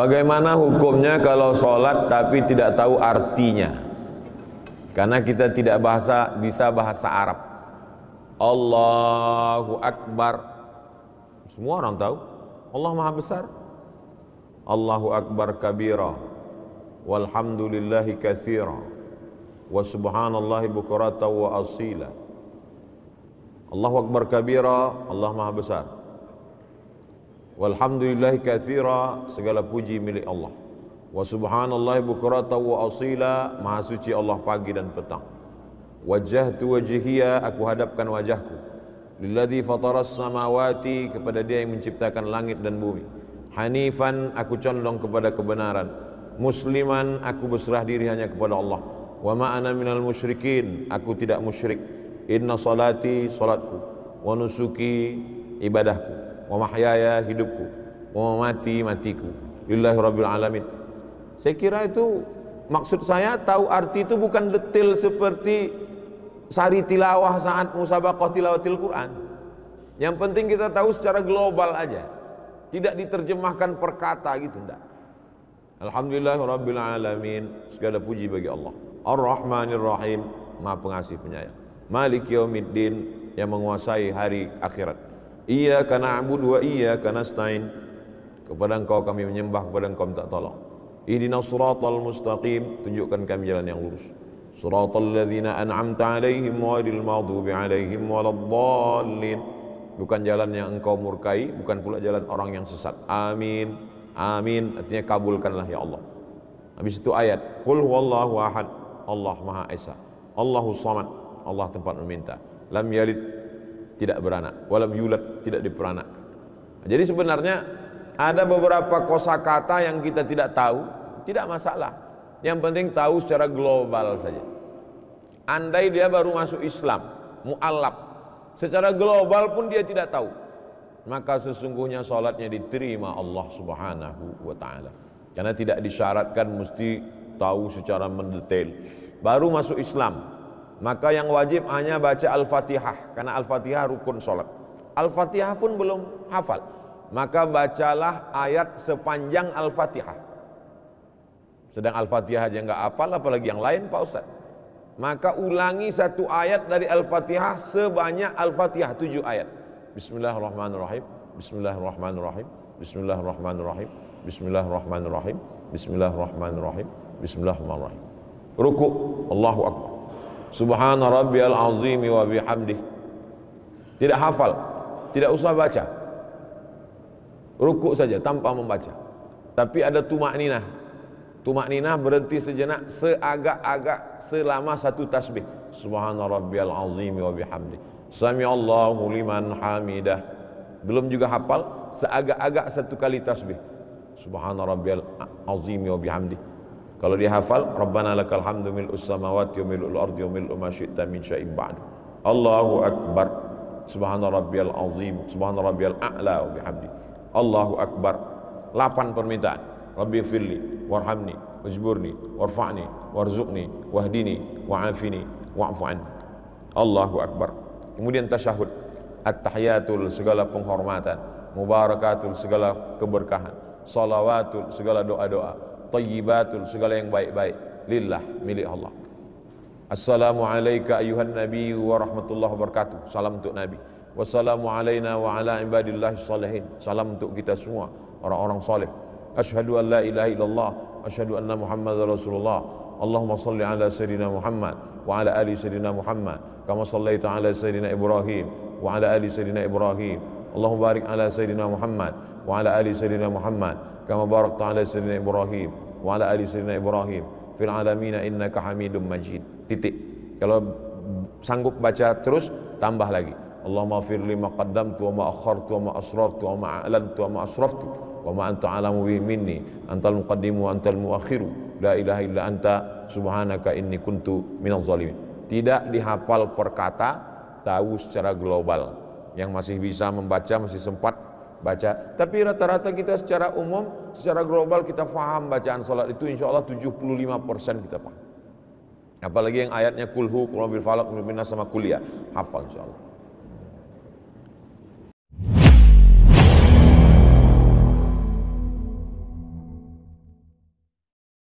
Bagaimana hukumnya kalau sholat tapi tidak tahu artinya? Karena kita tidak bahasa bisa bahasa Arab. Allahu Akbar. Semua orang tahu. Allah Maha Besar. Allahu Akbar kabira. Walhamdulillahi kathira. Wa subhanallahi bukurata wa asila. Allahu Akbar kabira. Allah Maha Besar. Walhamdulillah kathira segala puji milik Allah Wa subhanallah bukurata wa asila Maha suci Allah pagi dan petang Wajah tu wajihia aku hadapkan wajahku Lilladhi fataras samawati kepada dia yang menciptakan langit dan bumi Hanifan aku condong kepada kebenaran Musliman aku berserah diri hanya kepada Allah Wa ma'ana minal musyrikin aku tidak musyrik Inna salati salatku Wa nusuki ibadahku wa mahyaya hidupku wa mati matiku lillahi rabbil alamin saya kira itu maksud saya tahu arti itu bukan detail seperti sari tilawah saat musabaqah tilawatil Quran yang penting kita tahu secara global aja tidak diterjemahkan perkata gitu enggak Alhamdulillah Rabbil Alamin segala puji bagi Allah Ar-Rahmanir Rahim Maha Pengasih Penyayang Malik Yaumiddin yang menguasai hari akhirat Iya karena Abu dua Iya karena nasta'in. Kepada Engkau kami menyembah, kepada Engkau minta tolong. Ihdinas siratal mustaqim, tunjukkan kami jalan yang lurus. Suratul ladzina an'amta 'alaihim ghairil maghdubi 'alaihim waladzallin Bukan jalan yang Engkau murkai, bukan pula jalan orang yang sesat. Amin. Amin. Artinya kabulkanlah ya Allah. Habis itu ayat, Qul huwallahu ahad. Allah Maha Esa. Allahu samad. Allah tempat meminta. Lam yalid tidak beranak walam yulad tidak diperanak jadi sebenarnya ada beberapa kosakata yang kita tidak tahu tidak masalah yang penting tahu secara global saja andai dia baru masuk Islam mu'alaf secara global pun dia tidak tahu maka sesungguhnya sholatnya diterima Allah subhanahu wa ta'ala karena tidak disyaratkan mesti tahu secara mendetail baru masuk Islam maka yang wajib hanya baca Al-Fatihah karena Al-Fatihah rukun sholat. Al-Fatihah pun belum hafal, maka bacalah ayat sepanjang Al-Fatihah. Sedang Al-Fatihah aja nggak hafal, apalagi yang lain Pak Ustadz. Maka ulangi satu ayat dari Al-Fatihah sebanyak Al-Fatihah tujuh ayat. Bismillahirrahmanirrahim. Bismillahirrahmanirrahim. Bismillahirrahmanirrahim. Bismillahirrahmanirrahim. Bismillahirrahmanirrahim. Bismillahirrahmanirrahim. Ruku. Allahu Akbar. Subhana rabbiyal azimi wa bihamdih. Tidak hafal, tidak usah baca. Rukuk saja tanpa membaca. Tapi ada tumak ninah. Tumak ninah berhenti sejenak seagak-agak selama satu tasbih. Subhana rabbiyal azimi wa bihamdih. Sami Allahu liman hamidah. Belum juga hafal, seagak-agak satu kali tasbih. Subhana rabbiyal azimi wa bihamdih kalau dia hafal, Rabbana lakal hamdu mil ussamawati wa ardi wa min syai'in ba'd. Allahu akbar. Subhana rabbiyal azim, subhana rabbiyal a'la wa bihamdi. Allahu akbar. permintaan. Rabbi firli warhamni wajburni warfa'ni warzuqni wahdini wa'afini Allahu akbar. Kemudian tasyahud. At-tahiyatul segala penghormatan, mubarakatul segala keberkahan, salawatul segala doa-doa, tayyibatun segala yang baik-baik lillah milik Allah. Assalamualaikum ayuhan nabi wa rahmatullahi wabarakatuh. Salam untuk nabi. Wassalamu alaina wa ala ibadillah salihin. Salam untuk kita semua orang-orang soleh. Asyhadu an la ilaha illallah, asyhadu anna Muhammad Rasulullah. Allahumma salli ala sayyidina Muhammad wa ala ali sayyidina Muhammad kama sallaita ala sayyidina Ibrahim wa ala ali sayyidina Ibrahim. Allahumma barik ala sayyidina Muhammad wa ala ali sayyidina Muhammad. kama barakta ala Ibrahim wa ali sirina Ibrahim fil alamina innaka hamidum majid titik kalau sanggup baca terus tambah lagi Allahumma firli ma qaddamtu wa ma akhartu wa ma ma a'lantu wa ma wa ma anta alamu minni antal muqaddimu wa antal muakhiru anta subhanaka kuntu minaz tidak dihafal perkata, tahu secara global yang masih bisa membaca masih sempat baca. Tapi rata-rata kita secara umum, secara global kita faham bacaan salat itu insya Allah 75% kita paham. Apalagi yang ayatnya kulhu, kulhu bil falak, sama kuliah. Hafal insya Allah.